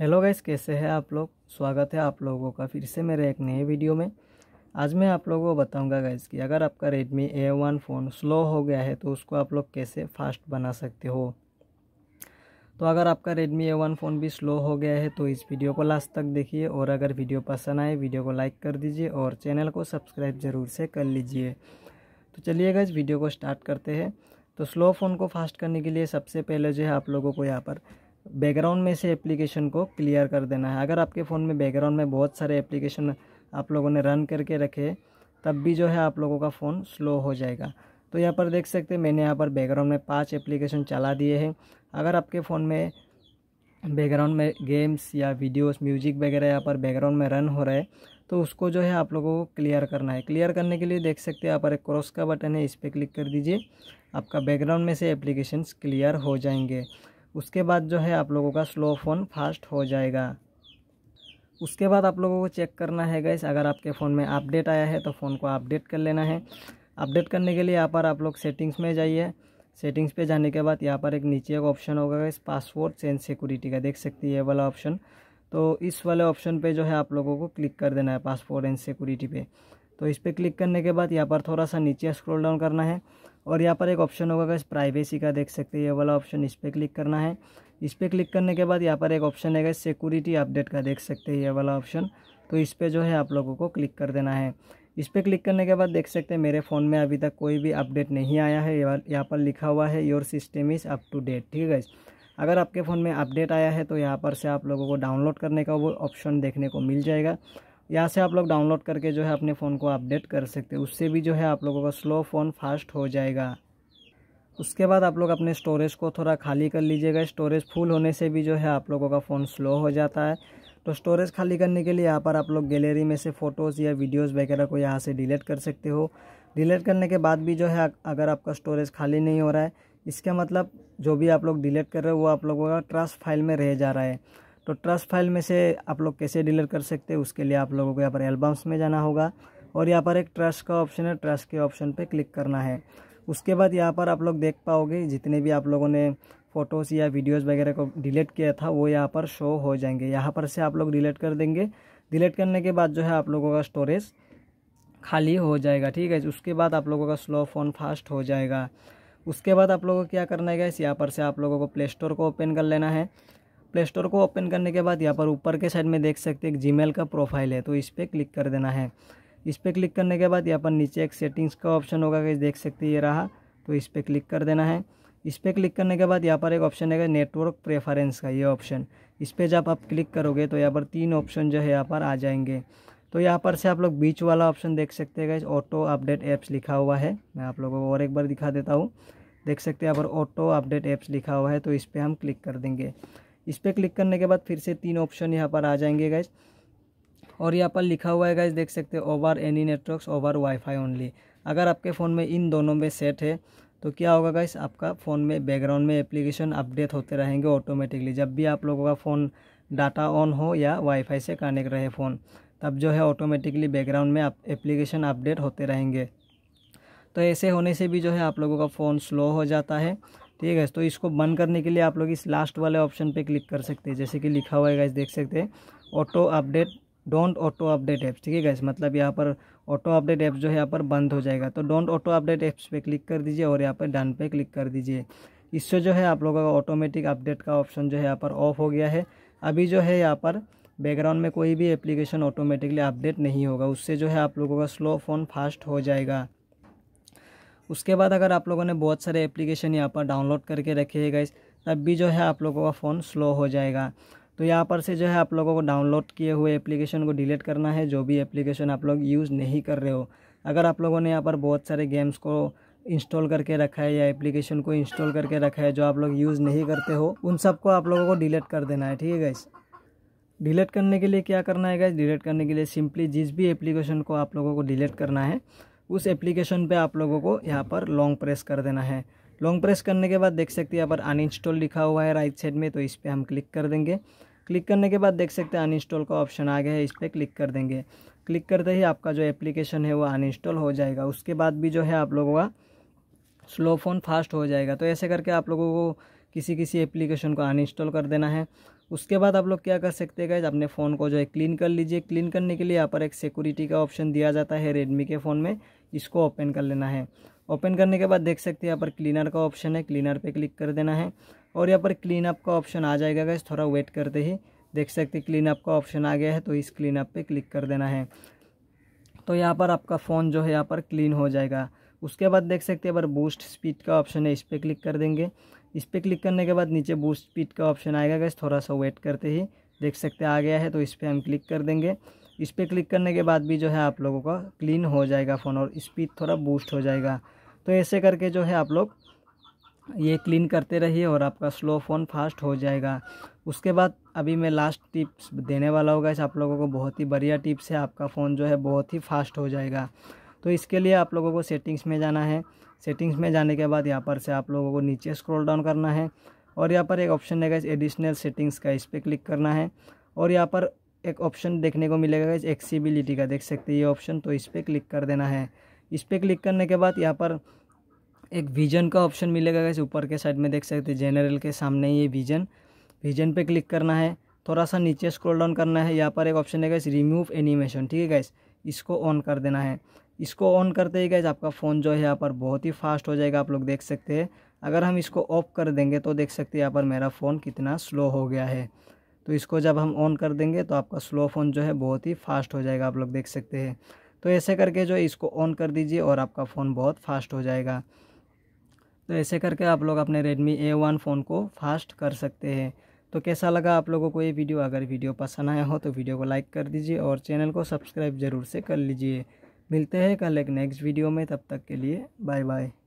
hello guys कैसे हैं आप लोग स्वागत है आप लोगों का फिर से मेरे एक नए वीडियो में आज मैं आप लोगों को बताऊंगा गाइस कि अगर आपका Redmi A one phone slow हो गया है तो उसको आप लोग कैसे फास्ट बना सकते हो तो अगर आपका रेडमी ए वन फ़ोन भी स्लो हो गया है तो इस वीडियो को लास्ट तक देखिए और अगर वीडियो पसंद आए वीडियो को लाइक कर दीजिए और चैनल को सब्सक्राइब ज़रूर से कर लीजिए तो चलिए गाइस वीडियो को स्टार्ट करते हैं तो स्लो फ़ोन को फास्ट करने के लिए सबसे पहले जो है आप लोगों को यहाँ पर बैकग्राउंड में से एप्लीकेशन को क्लियर कर देना है अगर आपके फ़ोन में बैकग्राउंड में बहुत सारे एप्लीकेशन आप लोगों ने रन करके रखे तब भी जो है आप लोगों का फ़ोन स्लो हो जाएगा तो यहाँ पर देख सकते हैं मैंने यहाँ पर बैकग्राउंड में पाँच एप्लीकेशन चला दिए हैं अगर आपके फ़ोन में बैकग्राउंड में गेम्स या वीडियोस म्यूजिक वगैरह यहाँ पर बैकग्राउंड में रन हो रहा है तो उसको जो है आप लोगों को क्लियर करना है क्लियर करने के लिए देख सकते हैं यहाँ पर एक क्रॉस का बटन है इस पर क्लिक कर दीजिए आपका बैकग्राउंड में से एप्लीकेशन क्लियर हो जाएंगे उसके बाद जो है आप लोगों का स्लो फ़ोन फास्ट हो जाएगा उसके बाद आप लोगों को चेक करना है गैस अगर आपके फ़ोन में अपडेट आया है तो फ़ोन को अपडेट कर लेना है अपडेट करने के लिए यहाँ पर आप लोग सेटिंग्स में जाइए सेटिंग्स पे जाने के बाद यहाँ पर एक नीचे एक ऑप्शन होगा गैस पासवर्ड चेंज सिक्योरिटी का देख सकती है ये वाला ऑप्शन तो इस वाले ऑप्शन पर जो है आप लोगों को क्लिक कर देना है पासवर्ड एंड सिक्योरिटी पर तो इस पर क्लिक करने के बाद यहाँ पर थोड़ा सा नीचे स्क्रॉल डाउन करना है और यहाँ पर एक ऑप्शन होगा गैस प्राइवेसी का देख सकते हैं ये वाला ऑप्शन इस पर क्लिक करना है इस पर क्लिक करने के बाद यहाँ पर एक ऑप्शन है सिक्योरिटी अपडेट का देख सकते हैं ये वाला ऑप्शन तो इस पर जो है आप लोगों को क्लिक कर देना है इस पर क्लिक करने के बाद देख सकते हैं मेरे फ़ोन में अभी तक कोई भी अपडेट नहीं आया है यहाँ पर लिखा हुआ है your system is up to date ठीक है अगर आपके फ़ोन में अपडेट आया है तो यहाँ पर से आप लोगों को डाउनलोड करने का वो ऑप्शन देखने को मिल जाएगा यहाँ से आप लोग डाउनलोड करके जो है अपने फ़ोन को अपडेट कर सकते हैं उससे भी जो है आप लोगों का स्लो फ़ोन फास्ट हो जाएगा उसके बाद आप लोग अपने स्टोरेज को थोड़ा खाली कर लीजिएगा स्टोरेज फुल होने से भी जो है आप लोगों का फ़ोन स्लो हो जाता है तो स्टोरेज खाली करने के लिए यहाँ पर आप लोग गैलरी में से फ़ोटोज़ या वीडियोज़ वगैरह को यहाँ से डिलीट कर सकते हो डिलीट करने के बाद भी जो है अगर आपका स्टोरेज खाली नहीं हो रहा है इसका मतलब जो भी आप लोग डिलीट कर रहे हो वो आप लोगों का ट्रस्ट फाइल में रह जा रहा है तो ट्रस्ट फाइल में से आप लोग कैसे डिलीट कर सकते हैं उसके लिए आप लोगों को यहाँ पर एल्बम्स में जाना होगा और यहाँ पर एक ट्रस्ट का ऑप्शन है ट्रस्ट के ऑप्शन पर क्लिक करना है उसके बाद यहाँ पर आप लोग देख पाओगे जितने भी आप लोगों ने फ़ोटोज़ या वीडियोज़ वगैरह को डिलीट किया था वो यहाँ पर शो हो जाएंगे यहाँ पर से आप लोग डिलीट कर देंगे डिलीट करने के बाद जो है आप लोगों का स्टोरेज खाली हो जाएगा ठीक है उसके बाद आप लोगों का स्लो फ़ोन फास्ट हो जाएगा उसके बाद आप लोगों को क्या करना है इस यहाँ पर से आप लोगों को प्ले स्टोर को ओपन कर लेना है प्ले स्टोर को ओपन करने के बाद यहाँ पर ऊपर के साइड में देख सकते हैं जीमेल का प्रोफाइल है तो इस पर क्लिक कर देना है इस पर क्लिक करने के बाद यहाँ पर नीचे एक सेटिंग्स का ऑप्शन होगा कि देख सकते ये रहा तो इस पर क्लिक कर देना है इस पर क्लिक करने के बाद यहाँ पर एक ऑप्शन है नेटवर्क प्रेफरेंस का ये ऑप्शन इस पर जब आप क्लिक करोगे तो यहाँ पर तीन ऑप्शन जो है यहाँ पर आ जाएंगे तो यहाँ पर से आप लोग बीच वाला ऑप्शन देख सकते हैं ऑटो अपडेट ऐप्स लिखा हुआ है मैं आप लोगों को और एक बार दिखा देता हूँ देख सकते हैं यहाँ पर ऑटो अपडेट ऐप्स लिखा हुआ है तो इस पर हम क्लिक कर देंगे इस पर क्लिक करने के बाद फिर से तीन ऑप्शन यहाँ पर आ जाएंगे गाइज और यहाँ पर लिखा हुआ है गाइज देख सकते हो over any networks over wifi only अगर आपके फ़ोन में इन दोनों में सेट है तो क्या होगा गाइस आपका फ़ोन में बैकग्राउंड में एप्लीकेशन अपडेट होते रहेंगे ऑटोमेटिकली जब भी आप लोगों का फ़ोन डाटा ऑन हो या वाईफाई से कनेक्ट रहे फ़ोन तब जो है ऑटोमेटिकली बैकग्राउंड में आप एप्लीकेशन अपडेट होते रहेंगे तो ऐसे होने से भी जो है आप लोगों का फ़ोन स्लो हो जाता है ठीक है तो इसको बंद करने के लिए आप लोग इस लास्ट वाले ऑप्शन पे क्लिक कर सकते हैं जैसे कि लिखा हुआ है गैस देख सकते हैं auto update don't auto update apps ठीक है गैस मतलब यहाँ पर ऑटो अपडेट ऐप्स जो है यहाँ पर बंद हो जाएगा तो डोंट ऑटो अपडेट ऐप्स पे क्लिक कर दीजिए और यहाँ पर डन पे क्लिक कर दीजिए इससे जो है आप लोगों का ऑटोमेटिक अपडेट का ऑप्शन जो है यहाँ पर ऑफ हो गया है अभी जो है यहाँ पर बैकग्राउंड में कोई भी एप्लीकेशन ऑटोमेटिकली अपडेट नहीं होगा उससे जो है आप लोगों का स्लो फ़ोन फास्ट हो जाएगा उसके बाद अगर आप लोगों ने बहुत सारे एप्लीकेशन यहाँ पर डाउनलोड करके रखे है गाइस तब भी जो है आप लोगों का फ़ोन स्लो हो जाएगा तो यहाँ पर से जो है आप लोगों को डाउनलोड किए हुए एप्लीकेशन को डिलीट करना है जो भी एप्लीकेशन आप लोग यूज़ नहीं कर रहे हो अगर आप लोगों ने यहाँ पर बहुत सारे गेम्स को इंस्टॉल करके रखा है या एप्लीकेशन को इंस्टॉल करके रखा है जो आप लोग यूज़ नहीं करते हो उन सबको आप लोगों को डिलीट कर देना है ठीक है गाइस डिलीट करने के लिए क्या करना है गाइस डिलीट करने के लिए सिंपली जिस भी एप्लीकेशन को आप लोगों को डिलीट करना है उस एप्लीकेशन पे आप लोगों को यहाँ पर लॉन्ग प्रेस कर देना है लॉन्ग प्रेस करने के बाद देख सकते हैं यहाँ पर अनइंस्टॉल लिखा हुआ है राइट साइड में तो इस पर हम क्लिक कर देंगे क्लिक करने के बाद देख सकते हैं अनइंस्टॉल का ऑप्शन आ गया है इस पर क्लिक कर देंगे क्लिक करते ही आपका जो एप्लीकेशन है वो अनइंस्टॉल हो जाएगा उसके बाद भी जो है आप लोगों का स्लो फ़ोन फास्ट हो जाएगा तो ऐसे करके आप लोगों को किसी किसी एप्लीकेशन को अनइंस्टॉल कर देना है उसके बाद आप लोग क्या कर सकते हैं अपने फ़ोन को जो है क्लीन कर लीजिए क्लीन करने के लिए यहाँ पर एक सिक्योरिटी का ऑप्शन दिया जाता है रेडमी के फ़ोन में इसको ओपन कर लेना है ओपन करने के बाद देख सकते हैं यहाँ पर क्लीनर का ऑप्शन है क्लीनर पे क्लिक कर देना है और यहाँ पर क्लीन अप का ऑप्शन आ जाएगा गैस थोड़ा वेट करते ही देख सकते क्लीन अप का ऑप्शन आ गया है तो इस क्लीन अप पे क्लिक कर देना है तो यहाँ पर आपका फ़ोन जो है यहाँ पर क्लीन हो जाएगा उसके बाद देख सकते हैं पर बूस्ट स्पीड का ऑप्शन है इस पर क्लिक कर देंगे इस पर क्लिक करने के बाद नीचे बूस्ट स्पीड का ऑप्शन आएगा गैस थोड़ा सा वेट करते ही देख सकते आ गया है तो इस पर हम क्लिक कर देंगे इस पर क्लिक करने के बाद भी जो है आप लोगों का क्लीन हो जाएगा फ़ोन और स्पीड थोड़ा बूस्ट हो जाएगा तो ऐसे करके जो है आप लोग ये क्लीन करते रहिए और आपका स्लो फ़ोन फास्ट हो जाएगा उसके बाद अभी मैं लास्ट टिप्स देने वाला होगा इस आप लोगों को बहुत ही बढ़िया टिप्स है आपका फ़ोन जो है बहुत ही फास्ट हो जाएगा तो इसके लिए आप लोगों को सेटिंग्स में जाना है सेटिंग्स में जाने के बाद यहाँ पर से आप लोगों को नीचे स्क्रॉल डाउन करना है और यहाँ पर एक ऑप्शन रहेगा इस एडिशनल सेटिंग्स का इस पर क्लिक करना है और यहाँ पर एक ऑप्शन देखने को मिलेगा इस एक्सीबिलिटी का देख सकते हैं ये ऑप्शन तो इस पर क्लिक कर देना है इस पर क्लिक करने के बाद यहाँ पर एक विजन का ऑप्शन मिलेगा इस ऊपर के साइड में देख सकते हैं जनरल के सामने ये विजन विजन पे क्लिक करना है थोड़ा सा नीचे स्क्रॉल डाउन करना है यहाँ पर एक ऑप्शन है इस रिमूव एनिमेशन ठीक है गैस इसको ऑन कर देना है इसको ऑन करते ही गैस आपका फ़ोन जो है यहाँ पर बहुत ही फास्ट हो जाएगा आप लोग देख सकते हैं अगर हम इसको ऑफ कर देंगे तो देख सकते हैं यहाँ पर मेरा फ़ोन कितना स्लो हो गया है तो इसको जब हम ऑन कर देंगे तो आपका स्लो फ़ोन जो है बहुत ही फास्ट हो जाएगा आप लोग देख सकते हैं तो ऐसे करके जो इसको ऑन कर दीजिए और आपका फ़ोन बहुत फास्ट हो जाएगा तो ऐसे करके आप लोग अपने रेडमी ए वन फ़ोन को फास्ट कर सकते हैं तो कैसा लगा आप लोगों को ये वीडियो अगर वीडियो पसंद आया हो तो वीडियो को लाइक कर दीजिए और चैनल को सब्सक्राइब ज़रूर से कर लीजिए मिलते हैं कल एक नेक्स्ट वीडियो में तब तक के लिए बाय बाय